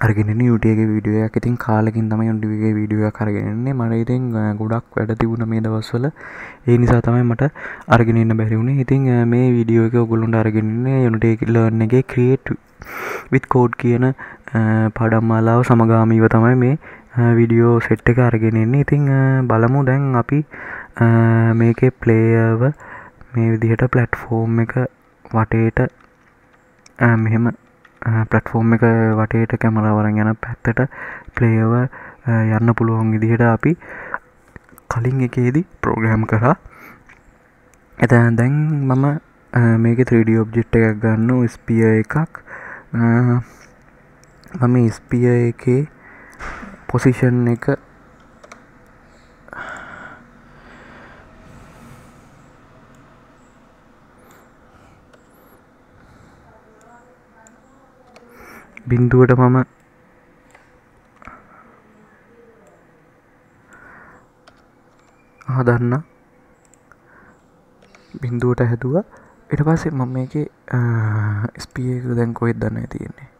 අරගෙන යුටගේ විඩියයක් ඉතින් කාලකින් තම ොඩිගේ විඩිය කරගෙනන්නේ මට ඉතින් ගොඩක් වැඩ තිබුණ මේ දවස්වල ඒ නිසා තමයි මට අරගෙනන්න බැරිවුණේ ඉතින් මේ විඩියෝ එක ඔගොලුන්ට අරගෙනන්නේ යොනටේකිල්ලන්න එක ක්‍රේට් විත් කෝඩ් කියන පඩම්මාලාව සමගාමීව තමයි මේ විඩියෝ සෙට් එක අරගෙනෙන්නේ ඉතිං බලමු දැන් අපි මේකේ ප්ලේව මේ විදිහට පලට්ෆෝර්ම් එක වටේට මෙහෙම පලට්ෆෝර්ම් එක වටේට කැමරවරන් යන පැත්තට පලේව යන්න පුළුවන් ඉදිහට අපි කලින් එකේදී ප්‍රෝග්‍රෑම් කරා එත දැන් මම මේක 3D ඔබ්ජෙට් එකක් ගන්න ස්පිය එකක් මම ස්පිය එකේ පොසිෂන් එක බින්දුවට මම හදන්න බින්දුවට හැදුව එට පස්සේ මම මේක ස්පියක දැන් කොයිත් දන්න තියෙන්නේ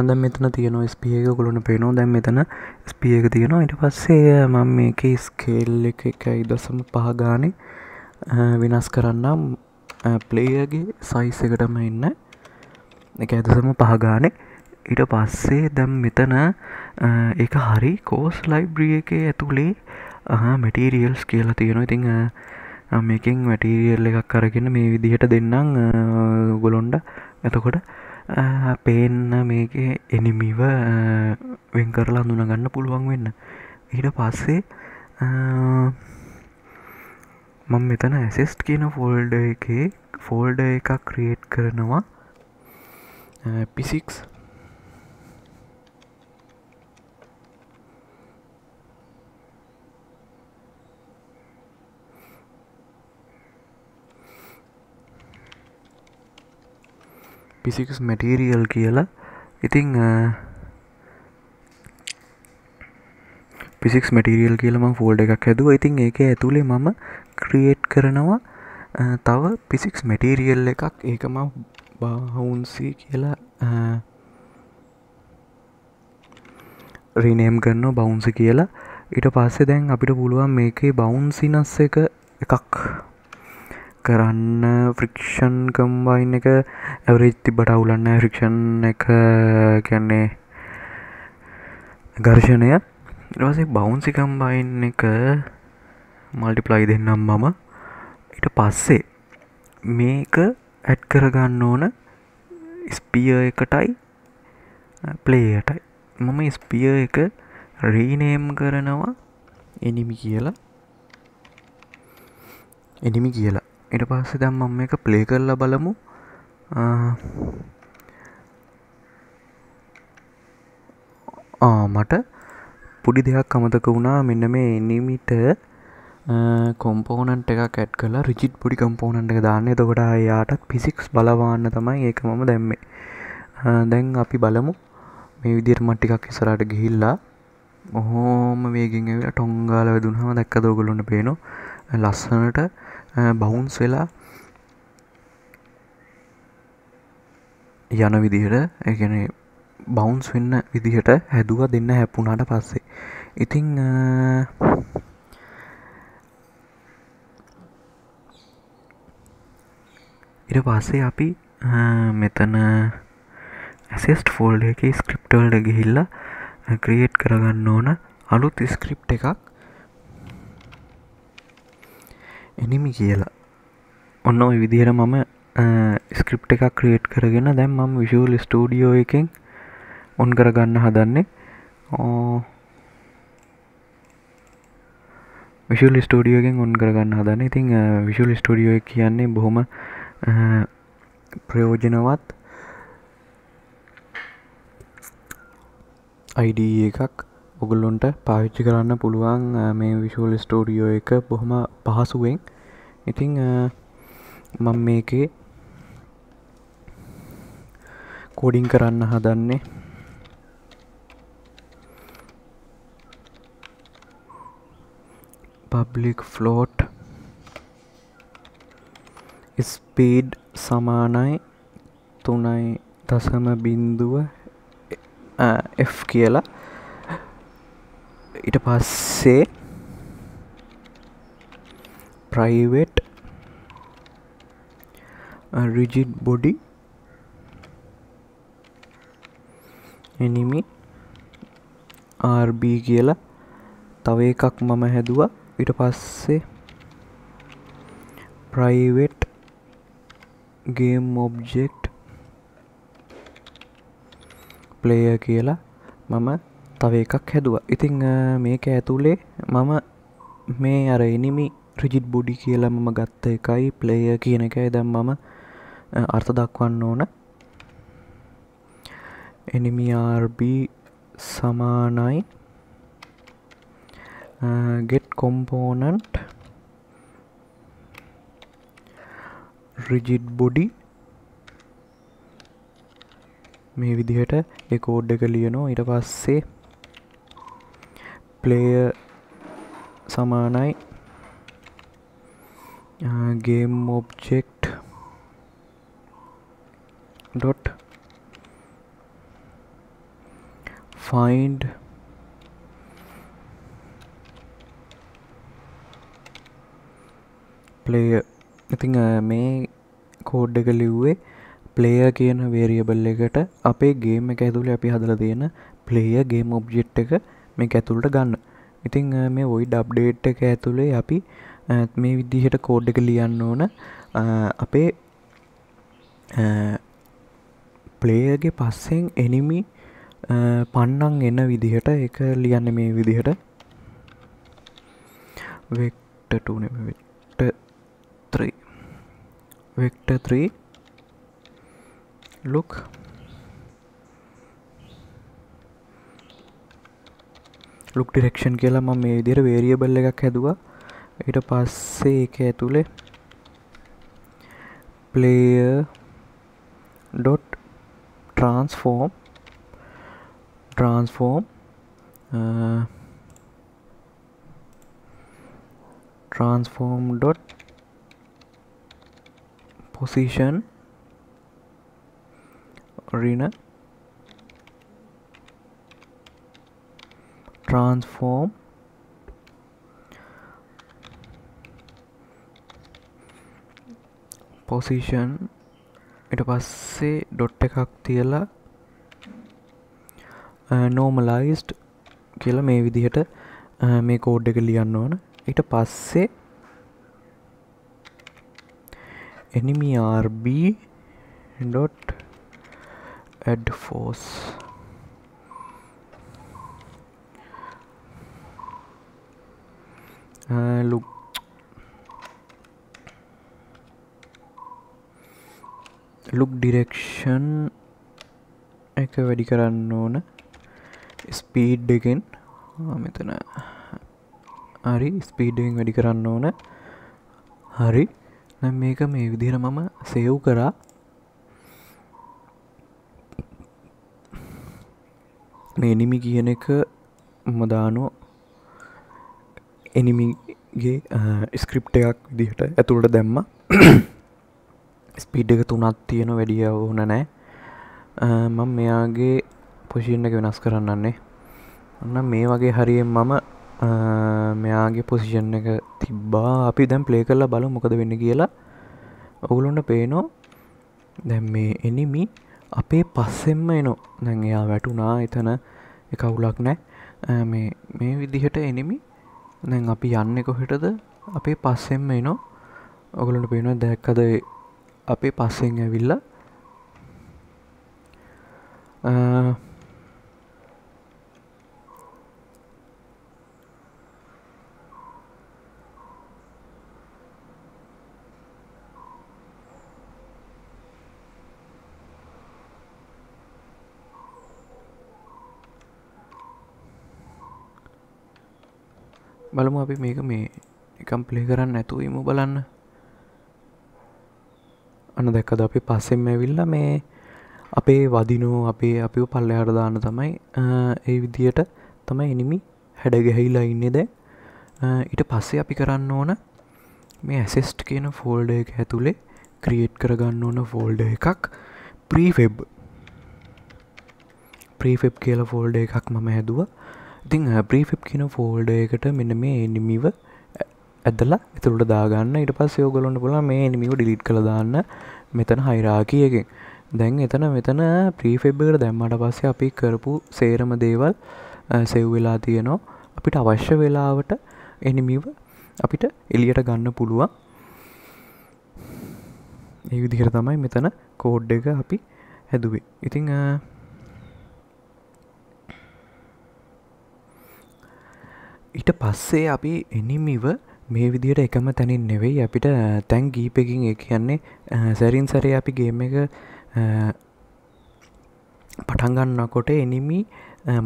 අද මෙතන තියෙන ස්පියක ගොලුන පේනෝ දැන් මෙතන ස්පියක තියෙනවා ඉට පස්සේ මම මේක ස්කේල් එක එකයි දසම පහගානේ වෙනස් කරන්නම් ප්ලේයගේ සයිස් එකටම ඉන්න එක ඇදසම පහගානේ ඉට පස්සේ දැම් මෙතන එක හරි කෝස් ලයිබ්‍රිය එක ඇතුළේ මැටීරියල්ස් කියලා තියෙනවා ඉතිං මේකින් මැටීරියල් එකක් කරගෙන මේ විදිහට දෙන්නම් ගොලොන්ඩ ඇතකොට පේන්න මේක එනිමිව වෙන් කරලා දුනගන්න පුළුවන් වෙන්න ඊට පස්සේ මම මෙතන ඇසෙස්ට් කියන ෆෝල්ඩ එක ෆෝල්ඩ එකක් ක්‍රියේට් කරනවා පිසික්ස් පිසික්ස් මැටීරියල් කියලා ඉතිං පිසික් මටිරියල් කියලම ෆෝල්ඩ එකක් හැදුව ඉතින් ඒක ඇතුළේ මම ක්‍රියේට් කරනවා තව පිසික්ස් මැටීරියල් එකක් ඒකම බාහවුන්සි කියලා රිනේම් කරන්න බවුන්සි කියලා ඉට පස්සේ දැන් අපිට පුළුවන් මේකේ බවුන්සිනස් එක එකක් කරන්න ෆ්‍රික්ෂන් කම්බයින් එක ඇවරේජ් තිබට අවුලන්න ෆ්‍රික්ෂන් එක කියන්නේ ඝර්ෂණය ඉටවාසේ බවුන්සි කම්බයින් එක මල්ටිප්ලයි දෙන්නම් මම ඉට පස්සේ මේක ඇඩ් කරගන්න ඕන ස්පිය එකටයි පලේයටයි මම ස්පිය එක රීනේම් කරනවා එනිමි කියලා එනිමි කියලා එට පස්ස දැම් මම එක පලේ කරල බලමු මට පුඩි දෙයක් අමතක වුණා මෙන්න මේ එනිමිට කොම්පෝනන්ට එක කැට් කලා රිජිට් පොඩි කම්පෝනන්ට එක දාන්න තකොට යාටත් පිසික්ස් බලවාන්න තමයි ඒක මම දැම්මේ දැන් අපි බලමු මේ විදිර මට්ටිකක් ඉසරට ගිහිල්ලා ඔහෝම වේගෙන්විට ටොංගාල වැදුනහම දැක්ක දෝගොලොන්න පේනො ලස්සනට බවුන්ස් වෙලා යන විදිහට එකන බවුන්ස් වෙන්න විදිහට හැදුව දෙන්න හැපුුණාට පස්සේ ඉතිං ඉට පස්සේ අපි මෙතන ඇසෙස්ට ෆෝල්ඩ එක ස්ක්‍රිප්ටවල්ඩ ගිහිල්ල ක්‍රියේට් කරගන්න ඕන අලුත් ස්ක්‍රිප් එකක් එනිමි කියලා ඔන්න ඔයි විදිහර මම ස්ක්‍රිප් එකක් ක්‍රියේට් කරගෙන දැම් මම විශූල් ස්ටඩියෝ එකෙන් ඔන් කරගන්න හදන්නේ ඕ විශල් ස්ටඩියෝගෙන් ඔන් කරගන්න හදන්න ඉතින් විශල් ස්ටඩියෝ කියන්නේ බොහොම ප්‍රයෝජනවත් අයිඩ එකක් ඔගුල්ලොන්ට පාවිච්චි කරන්න පුළුවන් මේ විශුවල් ස්ටෝඩියෝ එක බොහොම පහසුවෙන් ඉතිං මං මේකේ කෝඩිං කරන්න හදන්නේ පබ්ලික් ෆ්ලෝට් ස්පීඩ් සමානයි තුනයි දසම බින්දුව F කියලා ඊට පස්සේ private rigid body enemy RB කියලා තව එකක් මම හැදුවා ඊට පස්සේ ප්‍රයිවට් ගේම් ඔබ්ජෙක්් ප්ලේය කියලා මම තව එකක් හැදුව ඉතිං මේක ඇතුළේ මම මේ අර එනිමි රිජිට් බොඩි කියලා මම ගත්ත එකයි ප්ලේය කියන එකයි දැම් මම අර්ථ දක්වන්න ඕන එනිමිRB සමානයි ගෙට් කොම්පෝනන්ට් රිජිඩ් බොඩි මේ විදිහට ඒ කෝඩ් එක ලියනෝ ඊට පස්සේ ප්ලේය සමානයි game object dot find player ඉතිං මේ කෝඩ්ඩක ලිව්වේ පලේය කියන වේරියබල් එකට අපේ ගේම එක ඇතුළ අපි හදල තියෙන පලේය ගේම ඔබ්ජෙට් එක මේ ඇතුළට ගන්න ඉතිං මේ ඔයි ඩබ්ඩේට් එක ඇතුළේ අපි මේ විදිහට කෝඩ් එක ලියන්න ඕන අපේ පලේයගේ පස්සෙන් එනිමි පන්නන් එන්න විදිහට එක ලියන්න මේ විදිහට වෙක්ට ටනෙ වෙට්ට 3 vector 3 look ලුක් ඩිරෙක්ෂන් කියලා මම මේ විදිහට වේරියබල් එකක් හැදුවා. ඊට පස්සේ ඒක ඇතුලේ player dot transform transform uh, transform dot position arena transform position ඊට පස්සේ ඩොට් එකක් තියලා uh, normalized කියලා මේ විදිහට uh, මේ කෝඩ් එක ලියන්න ඕන ඊට පස්සේ enemy rb dot add force uh, look look direction එක වැඩි කරන්න ඕන ස්පීඩ් එකෙන් මෙතන හරි ස්පීඩෙන් වැඩි කරන්න ඕන හරි මේක මේ විදිහර මම සෙව් කරා මේ එනිමි කියන එක මදානෝ එනිමිගේ ස්ක්‍රිප්ට එකක් දිහට ඇතුළට දැම්ම ස්පීඩ් එක තුනත් තියෙන වැඩිය ඕන නෑ මම මෙයාගේ පොෂීන් එක වෙනස් කරන්නන්නේ ඔන්න මේ වගේ හරියෙන් මම මෙයාගේ පොසිෂන් එක තිබ්බා අපි දැම් ප්ලේ කරලා බල මොකද වෙන්න කියලා ඔවුලොන්ට පේනෝ දැම් මේ එනිමි අපේ පස්සෙම්ම එනෝ දැන් එයා වැටුනා එතන එකවුලක් නෑ මේ විදිහට එනිමි දැන් අපි යන්න කොහෙටද අපේ පස්සෙම්ම එනෝ ඔගලොන්ට පේනවා දැක්කද අපේ පස්සෙන් ඇවිල්ලා බලමු අපි මේක මේ එකම් ප්ලේ කරන්න ඇතුවීම බලන්න අන දැක්කද අපි පස්සෙම ඇවිල්ල මේ අපේ වදිනෝ අපේ අපි පල්ලෙ හරදාන්න තමයි ඒ විදියට තමයි එනිමි හැඩගැහිලා ඉන්නේ දැ ඊට පස්සේ අපි කරන්න ඕන මේ ඇසෙස්ට් කියන ෆෝල්ඩ එක ඇතුළේ ක්‍රියේට් කරගන්න ඕන ෆෝල්ඩ එකක් ප්‍රීෆෙබ් ප්‍රීෆෙබ් කියල ෆෝල්ඩ එකක් මම හැදුව ඉතිං ප්‍රීෆිප් කියන ෆෝල්ඩ එකට මෙන්න මේ එනිමිව ඇදලා එතුළට දාගන්න ඉට පස් යෝගලොන්න පුලා මේ එනිමිව ඩිලිට් කළ දාන්න මෙතන හයිරාකියකින් දැන් එතන මෙතන ප්‍රීෆෙබ්බකට දැම්මට පස්සේ අපි කරපු සේරම දේවල් සෙව්වෙලා තියනවා අපිට අවශ්‍ය වෙලාවට එනිමිව අපිට එලියට ගන්න පුළුවන් ඒ විදිහර තමයි මෙතන කෝඩ් එක අපි හැදුවේ ඉතිං ඊට පස්සේ අපි එනිමිව මේ විදියට එකම තැනින් නෙවෙයි අපිට තැන් ගීපකින් එක කියන්නේ සැරින් සරේ අපි ගේම එක පටන්ගන්නකොට එනිමි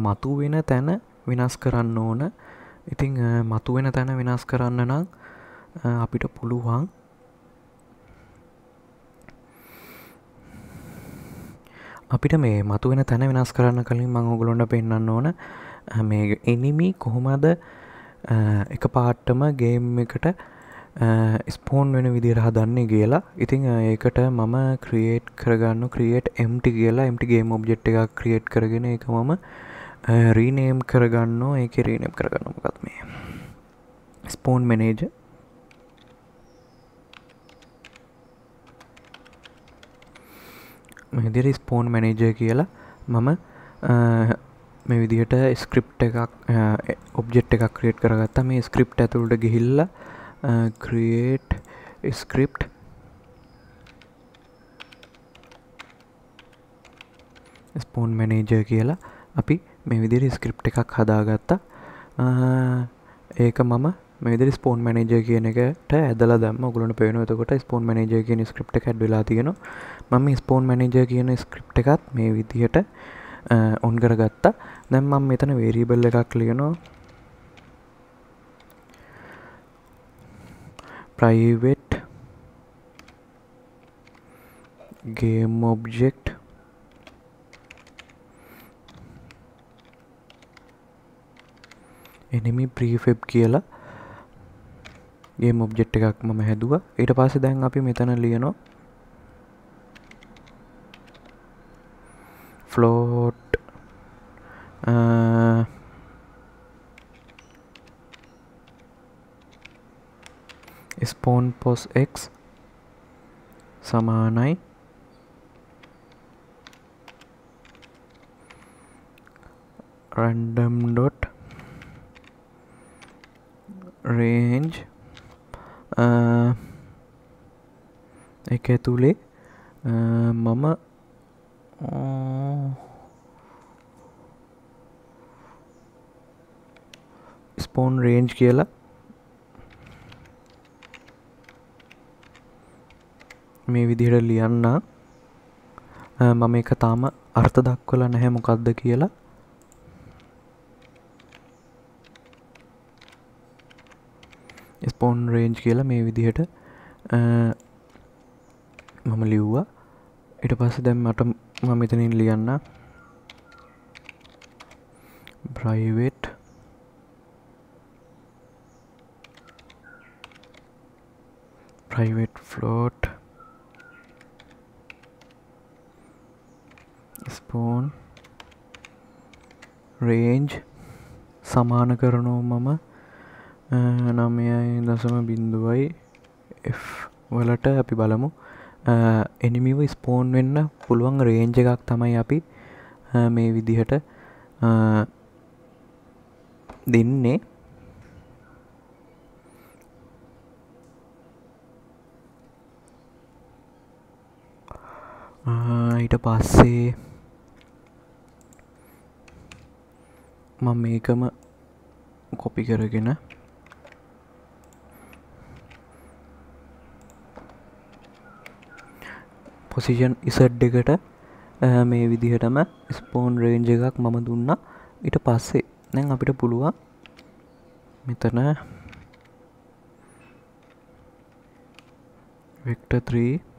මතු වෙන තැන වෙනස් කරන්න ඕන ඉතිං මතු වෙන තැන වෙනස් කරන්න නම් අපිට පුළුවන් අපිට මේ මතුවෙන තැන වෙනස් කරන්න කලින් මං ඔගලොන්ට පෙන්න්න ඕන මේ එනිමි කොහොමද එක පාට්ටම ගේම් එකට ස්පෝන් වෙන විදිර හදන්නේ කියලා ඉතිං ඒකට මම ක්‍රියේට් කරගන්න ක්‍රියේට් එම්ටි කියලා එම්ටිගේ ඔබ්ජෙට් එකක් ක්‍රියේට් කරගෙන එක මම රීනේම් කරගන්න ඒක රීනම් කරගන්නමකත් මේ ස්පෝන් මනේජ මෙදිරි ස්පෝන් මැනේජය කියලා මම මේ විදිහට ස්ක්‍රිප් එකක් ඔබ්ජෙට් එකක් ක්‍රියට් කරගත්ත මේ ස්ක්‍රිප් ඇතුළට ගිහිල්ල ක්‍රියේට් ස්ක්‍රිප් ස්පෝන් මැනේජර් කියලා අපි මේ විදිරි ස්ක්‍රිප් එකක් හදාගත්තා ඒක මම මේදරි ස්පෝන් මනජය කියන එකට ඇදල දම ගුලට පේන තකොට ස්පෝන් මනජය කියන ස්ක්‍රප් එකක් වෙලා තියෙන මම ස්පෝන් මනජය කියන ස්ක්‍රප් එකත් මේ විදිහට ඔන් කර ගත්තා දැම්මම් මෙතන වේරීබල් එකක් ලියනවා ප්‍රයිවෙට් ගේම් ඔබ්ජෙක්ට් එනිමි ප්‍රීෆෙබ් කියලා ගේ මොබ්ජෙට් එකක් මම හැදුව ඊට පස්සේ දැන් අපි මෙතන ලියනවා float uh, spawn pos x समानाई random dot range එක ඇතුලේ මම ස්පෝන් රේන්ජ් කියලා මේ විදිහට ලියන්න මම එක තාම අර්ථ දක්වලා නැහැ මොකක්ද කියලා ස්පෝන් රේන්ජ් කියලා මේ විදිහට මම ලිව්වා ඉට පස්ස දැම් මට මම මෙතනින් ලියන්න ප්‍රයිවේට් float ස්පෝන් රේන්ජ් සමාන කරනෝ මම නමයයි දසම බින්දුවයි වලට අපි බලමු එනිමිව ස්පෝන් වෙන්න පුළුවන් රේන්ජ එකක් තමයි අපි මේ විදිහට දෙන්නේ ඊට පස්සේ මම මේකම කොපි කරගෙන පොසිෂන් ඉසඩ් එකට මේ විදිහටම ස්පෝන් රේන්ජ එකක් මම දුන්න ඉට පස්සේ නැන් අපිට පුළුවන් මෙතන වෙෙක්ට 3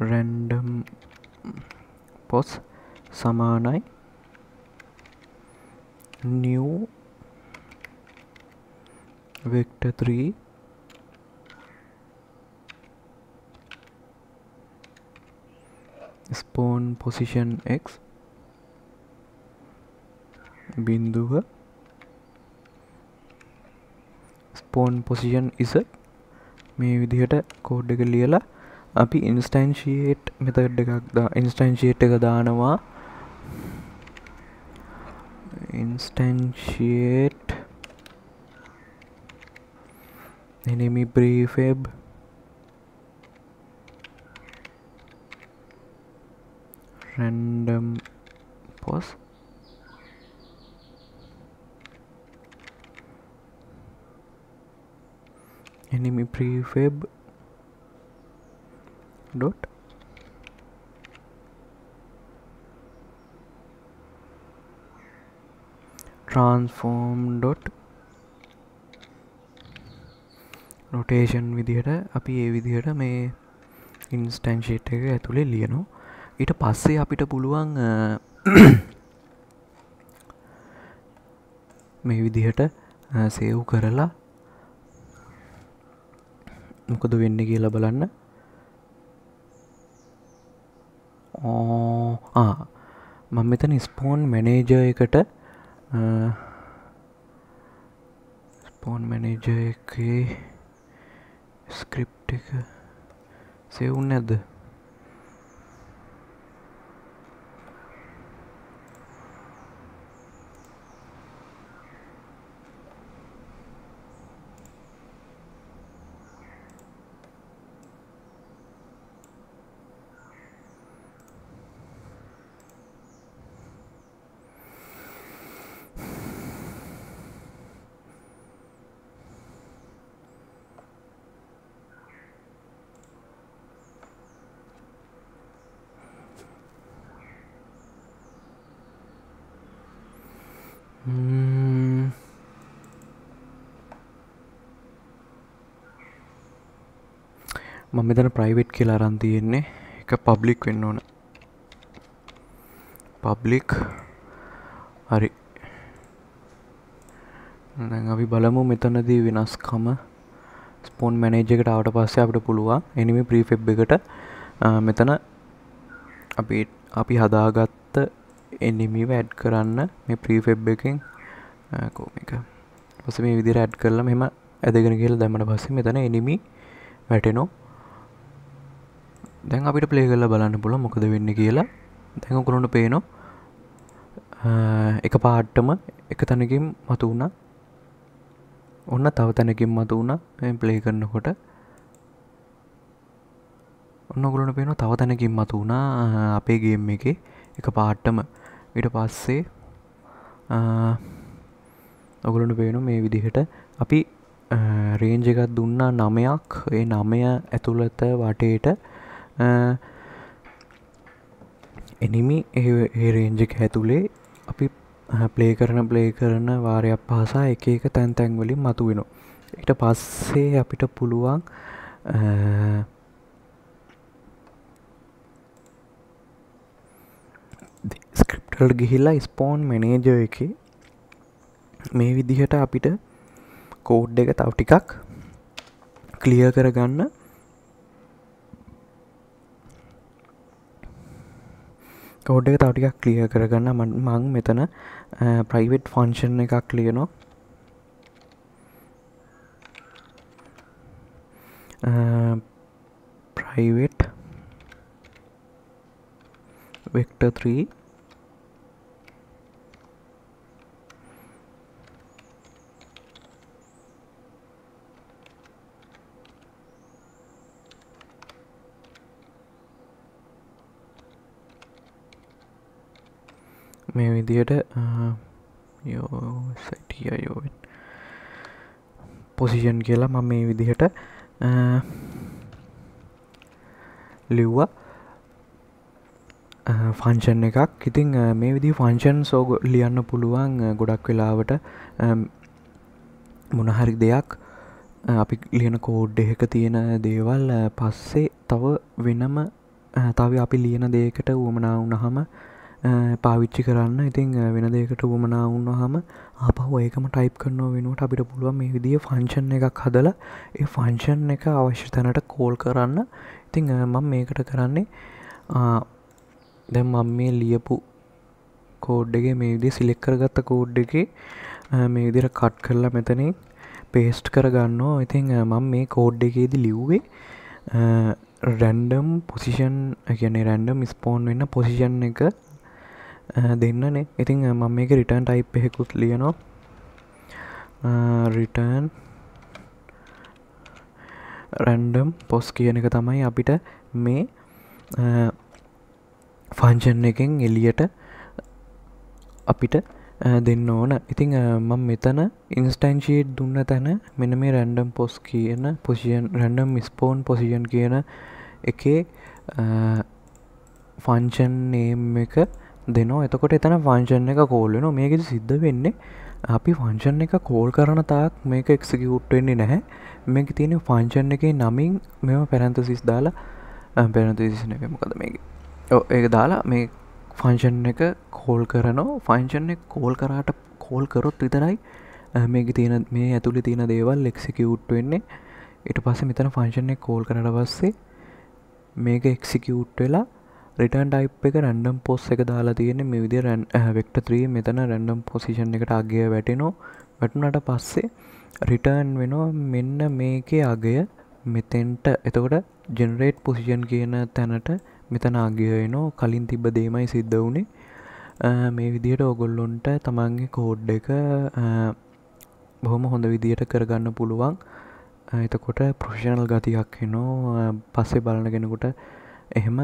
රැන්ඩම් පොස් සමානයි new vector 3 spawn position x බිඳුව spawn position z මේ විදිහට කෝඩ් එක ලියලා අපි instantiate method එකක් instantiate එක දානවා instantiate එනමි prefab random pause enemy prefab dot transform dot rotation විදිහට අපි ඒ විදිහට මේ ඉන්ස්ටන්ෂේට් එක ඇතුළේ ලියනවා ඊට පස්සේ අපිට පුළුවන් මේ විදිහට සේව් කරලා මොකද වෙන්න කියලා බලන්න මං මෙතන ස්පෝන් මැනේජ එකට ස්පෝන් මැනේජ එකේ ස්ක්‍රිප් එක සෙවුන් ඇද Mm. මම මෙතන ප්‍රයිවට් කියලා අරන් තියෙන්නේ එක පබ්ලික් වෙන්න ඕන පබ්ලික් හරි දැන් අපි බලමු මෙතනදී වෙනස්කම ස්පොන් මැනේජ් එකට ආවට පස්සේ අපිට පුළුවන් එනිමේ ප්‍රීෆෙබ් එකට මෙතන අපි අපි හදාගත් එනිමිව ඇඩ් කරන්න මේ ප්‍රීෆෙබ් එකෙන් කෝමික පස මේ විදිර ඇඩ් කරලා මෙම ඇදගෙන කියල දැමට පස්ස මෙතන එනිමි වැටෙනෝ දැන් අපිට පලේ කරලා බලන්න පුළ මොකද වෙන්න කියලා දැඟ කුරුණට පේනෝ එක පාට්ටම එක තැනකින් මතු වුණ ඔන්න තව තැනකින් මතු වුණ පලේ කරන්නකොට ඔන්න ගුරුණ පේන තව තැනකින් මතු වුණා අපේ ගේම් එක එක පාට්ටම ඊට පස්සේ ඔගුලන්ට පේනු මේ විදිහට අපි රේන්ජ එකත් දුන්නා නමයක් ඒ නමය ඇතුළත වටේට එනිමි ඒ රේන්ජෙක් හැතුළේ අපි ප්ලේ කරන ප්ලේ කරන වාරයක් පාසා එක එක තැන් තැන්වලින් මතුවෙනවා ඊට පස්සේ අපිට පුළුවන් ස්ක්‍රප්ටල් ගිහිල්ලා ස්පෝන් මනේජෝ එක මේ විදිහට අපිට කෝඩ් එක තව ටිකක් කලිය කරගන්න කෝඩ් එක තව ටිකක් ක්ලිය කරගන්න මං මෙතන ප්‍රයිවට් ෆංශන් එකක් ලියනවා ප්‍රයිවට් vector 3 මේ විදියට යෝසටයෝෙන් පොසිෂන් කියලා මම මේ විදිහට ලිව්වා ෆංචන් එකක් ඉතිං මේ විදි ෆංචන් සෝග ලියන්න පුළුවන් ගොඩක් වෙලාවට මොනහරි දෙයක් අපි ලියන කෝඩ් එහෙක තියෙන දේවල් පස්සේ තව වෙනම තව අපි ලියන දේකට වුවමනා වුණහම පාවිච්චි කරන්න ඉතිං වෙන දෙකට වුවමනා වුණහම අපහු ඒකම ටයිප් කරනව වෙනුවට අපිට පුළුවන් මේ විදිිය ෆංචන් එකක් හදල ඒ ෆංචන් එක අවශ්‍ය තැනට කෝල් කරන්න ඉතිං මං මේකට කරන්නේ දැම් මම මේ ලියපු කෝඩ්ඩගේ මේ විදි සිලෙක් කරගත්ත කෝඩ් එක මේ විදිර කට් කරලා මෙතනේ පේස්ට් කරගන්නවා ඉතින් මම මේ කෝඩ් එකේදි ලිව්වේ රැන්ඩම් පොසිෂන් කියන රැන්ඩම් ස්පෝන් වෙන්න පොසිෂන් එක දෙන්නනේ ඉතින් මම මේක රිටන් ටයි් එහෙකුත් ලියනවා රිටන් රැන්ඩම් පොස් කියන එක තමයි අපිට මේ ෆංචන් එකෙන් එලියට අපිට දෙන්න ඕන ඉතිං මං මෙතන ඉන්ස්ටන්ශීට් දුන්න තැන මෙන මේ රැන්ඩම් පොස් කියන පොසිෂන් රැන්ඩම් ස්පෝන් පොසිෂන් කියන එකේ ෆංචන් නේම් එක දෙනවා එතකොට එතන ෆංචන් එක කෝල්ලන මේකෙද සිද්ධ වෙන්නේ අපි ෆංචන් එක කෝල් කරන තාක් මේක එක්සිකිවුට්වෙන්නේ නැහැ මේක තියෙන ෆංචන් එකේ නමින් මෙම පැරන්තසිස් දාලා පැරන්තසින එක මොකද මේගේ ඒක දාලා මේ ෆංෂන් එක කෝල් කරනෝ ෆංෂන් එක කෝල් කරාට කෝල් කරොත් විතරයි මේක තියෙන මේ ඇතුළි තියෙන දේවල් එක්සිකියුට් වෙන්නේ ඉට පස්ස මෙතන ෆංෂන් එක කෝල් කරට පස්සේ මේක එක්සිකියුට් වෙලා රිටන් ටයිප් එක රැන්ඩම් පොස් එක දාලා තියෙන මේ විදි වෙෙක්ට ත්‍රී මෙතන රැන්ඩම් පොසිෂන් එකට අගය වැටෙනෝ වැටනට පස්සේ රිටර්න් වෙනවා මෙන්න මේකේ අගය මෙතෙන්ට එතකොට ජෙනරේට් පොසිෂන් කියන තැනට මෙතන අගයනෝ කලින් තිබ්බ දේමයි සිද්ධ වුණේ මේ විදිහට ඔගොල්ලොන්ට තමන්ගේ කෝඩ් එක බොහොම හොඳ විදියට කරගන්න පුළුවන් එතකොට ප්‍රෆෂනල් ගතියක් එනෝ පස්සේ බලන කෙනකුට එහෙම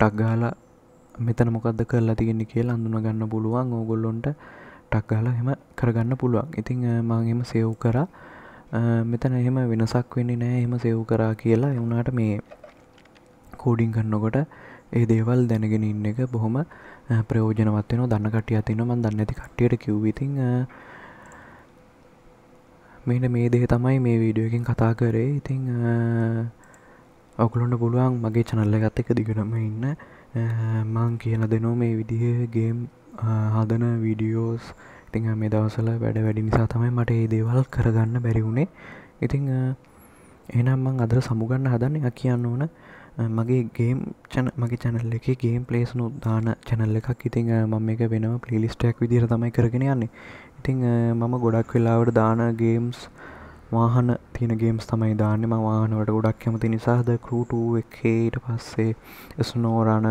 ටක්ගාලා මෙතන මොකක්ද කරලා තිගෙන්නේ කියලා අඳුන ගන්න පුළුවන් ඕගොල්ලොන්ට ටක්ගාලා එහෙම කරගන්න පුළුවන් ඉතිං මං එම සෙව් කරා මෙතන එහෙම වෙනසක් වෙන්නේ නෑ එහෙම සෙව් කරා කියලා එවුණට මේ කෝඩින් කරන්නකොට ඒ දේවල් දැනගෙන ඉන්න එක බොහොම ප්‍රයෝජනවත් වෙන දන්න කටිය තින මන් දන්න ඇති කට්ටියට කිව්විතින් මෙට මේ දෙහ තමයි මේ වීඩියෝකින් කතා කරේ ඉතිං ඔකුලොන්න පුළුවන් මගේ චනල්ල ගත්ත එක දිගෙනම ඉන්න මං කියල දෙනෝ මේ විදිහගේම් හදන වීඩියෝස් ඉතිං මේ දවසල වැඩ වැඩි නිසා තමයි මට ඒ දේවල් කරගන්න බැරිවුණේ ඉතිං එනම් මං අදර සමුගන්න හදන්න එක කියන්න ඕන මගේ ගේම් චන මගේ චැනල් එක ගේම් පලේස් නු දාන චැනල් එකක් ඉතිං මම එක වෙනවා පලිස්ටක් විදිර තමයි කරගෙන යන්නේ ඉතිං මම ගොඩක් වෙලාවට දාන ගේම්ස් වාහන තියෙන ගේම්ස් තමයි දාන්නෙම වාහනවට ගොඩක් ඇමති නිසාහද කරටු එකේට පස්සේ ස්නෝරණ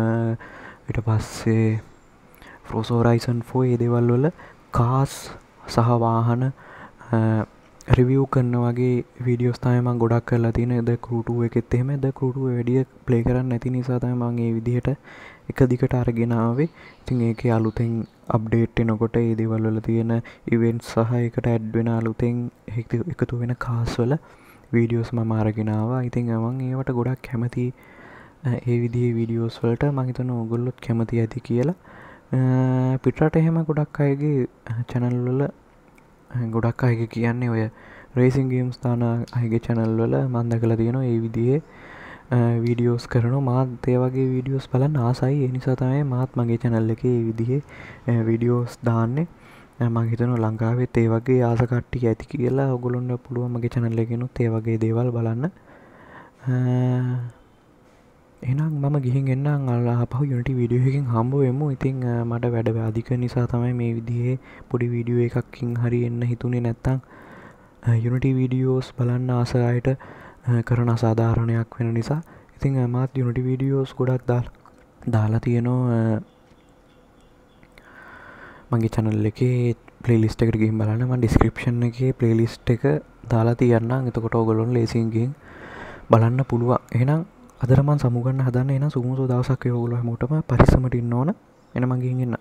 ඉට පස්සේ ෆ්‍රෝසෝරයිසන් ෆෝ ඒදේවල් වල කාස් සහවාහන රිවියව් කරන වගේ වීඩියෝස් තමයිම ගොඩක් කරලා තින ද කරුටුව එකෙත් එහෙම ද කරුටුව වැඩිය ප්ලේ කරන්න නැති නිසාතමගේ විදිහට එක දිකට අරගෙනාවේ ඉතින් ඒක අලුතෙන් අප්ඩේට් නොකොට ඒදවල්වල තියෙන ඉවෙන්් සහයකට ඇඩ්වෙන අලුතෙන් හෙක් එකතු වෙන කාස්වල වීඩියෝස් මම අරගෙනවා ඉතින් එවන් ඒවට ගොඩක් කැමති ඒ විදි වීඩියෝස් වලට මහිතන ඕගොල්ලොත් කැමති ඇති කියලා පිටරට එහෙම ගොඩක් අයගේ චැනල්වල ගොඩක් අයක කියන්නේ ඔය රේසින් ගේම් ස්ථාන අයගේ චැනල්වල මන්ද කළ තියෙනවා ඒ විදිහේ වීඩියෝස් කරන මාත් ඒ වගේ වීඩියෝස් බලන්න ආසයි එනිසා තමයි මාත් මගේ චැනල්ල එක ඒ විදිහේ වීඩියෝස් දාන්නේ මහිතන ලංකාවෙත් ඒ වගේ ආසකට්ටි ඇති කියලා ඔගුලොන්න පුළුවන් මගේ චැනල්ලගෙනුත් ඒ වගේ දේවල් බලන්න එනම් මම ගිහින් එන්නම් අල්ලාපහ යුනිට විඩියෝහකින් හම්බුවම ඉතිං මට වැඩ අධික නිසා තමයි මේ විදිහේ පොඩි වීඩියෝ එකක්කින් හරි එන්න හිතුනේ නැත්තං යුනිට වීඩියෝස් බලන්න ආසරයට කරන අසාධාරණයක් වෙන නිසා ඉතිං මාත් යුනිට වීඩියෝස් ගොඩක් දල් දාලා තියෙනවා මගේ චනල් එක පලිස්ට එක ගින් බලන්න ම ඩිස්ක්‍රපෂන් එක පලිස්ට් එක දාලා තියන්න එතකොට ඔගොලොන් ලේසින්ගෙන් බලන්න පුළුවන් එහෙනම් අදරමන් සමුගන්න හදන්න එන සුමුසෝ දවසක් යෝගල මෝටම පරිසමට ඉන්න ඕන එන මගින්ගන්න